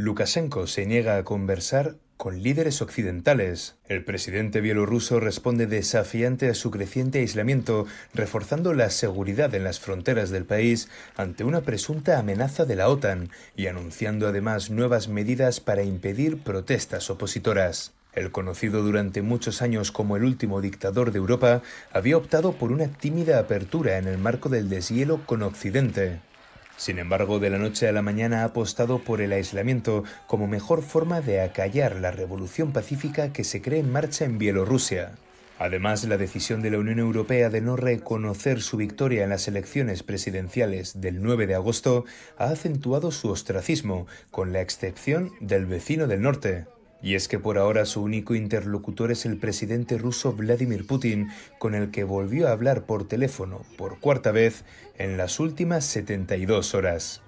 Lukashenko se niega a conversar con líderes occidentales. El presidente bielorruso responde desafiante a su creciente aislamiento, reforzando la seguridad en las fronteras del país ante una presunta amenaza de la OTAN y anunciando además nuevas medidas para impedir protestas opositoras. El conocido durante muchos años como el último dictador de Europa, había optado por una tímida apertura en el marco del deshielo con Occidente. Sin embargo, de la noche a la mañana ha apostado por el aislamiento como mejor forma de acallar la revolución pacífica que se cree en marcha en Bielorrusia. Además, la decisión de la Unión Europea de no reconocer su victoria en las elecciones presidenciales del 9 de agosto ha acentuado su ostracismo, con la excepción del vecino del norte. Y es que por ahora su único interlocutor es el presidente ruso Vladimir Putin, con el que volvió a hablar por teléfono por cuarta vez en las últimas 72 horas.